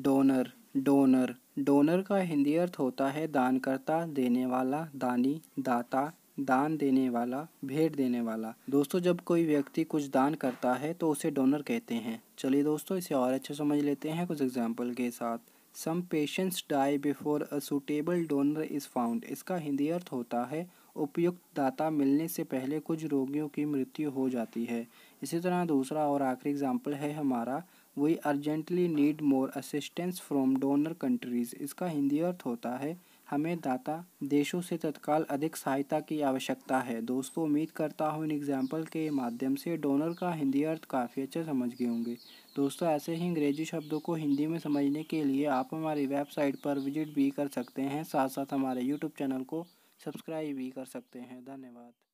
donor donor donor का हिंदी अर्थ होता है दानकर्ता देने वाला दानी दाता दान देने वाला भेंट देने वाला दोस्तों जब कोई व्यक्ति कुछ दान करता है तो उसे डोनर कहते हैं चलिए दोस्तों इसे और अच्छे समझ लेते हैं कुछ एग्जाम्पल के साथ some patients die before a suitable donor is found इसका हिंदी अर्थ होता है उपयुक्त दाता मिलने से पहले कुछ रोगियों की मृत्यु हो जाती है इसी तरह दूसरा और आखिरी एग्जाम्पल है हमारा we urgently need more assistance from donor countries इसका हिंदी अर्थ होता है हमें दाता देशों से तत्काल अधिक सहायता की आवश्यकता है दोस्तों उम्मीद करता हूँ इन एग्जाम्पल के माध्यम से डोनर का हिंदी अर्थ काफ़ी अच्छा समझ गए होंगे दोस्तों ऐसे ही अंग्रेजी शब्दों को हिंदी में समझने के लिए आप हमारी वेबसाइट पर विजिट भी कर सकते हैं साथ साथ हमारे यूट्यूब चैनल को सब्सक्राइब भी कर सकते हैं धन्यवाद